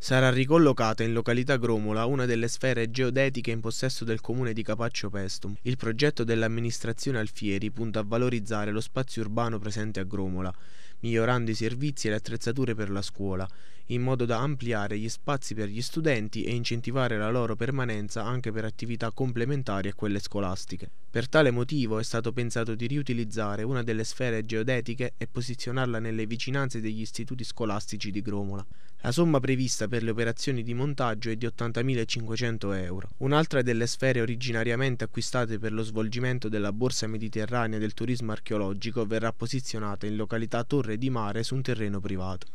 Sarà ricollocata in località Gromola una delle sfere geodetiche in possesso del comune di Capaccio Pestum. Il progetto dell'amministrazione Alfieri punta a valorizzare lo spazio urbano presente a Gromola, migliorando i servizi e le attrezzature per la scuola, in modo da ampliare gli spazi per gli studenti e incentivare la loro permanenza anche per attività complementari a quelle scolastiche. Per tale motivo è stato pensato di riutilizzare una delle sfere geodetiche e posizionarla nelle vicinanze degli istituti scolastici di Gromola. La somma prevista per le operazioni di montaggio è di 80.500 euro. Un'altra delle sfere originariamente acquistate per lo svolgimento della Borsa Mediterranea del Turismo Archeologico verrà posizionata in località Torre torre di mare su un terreno privato.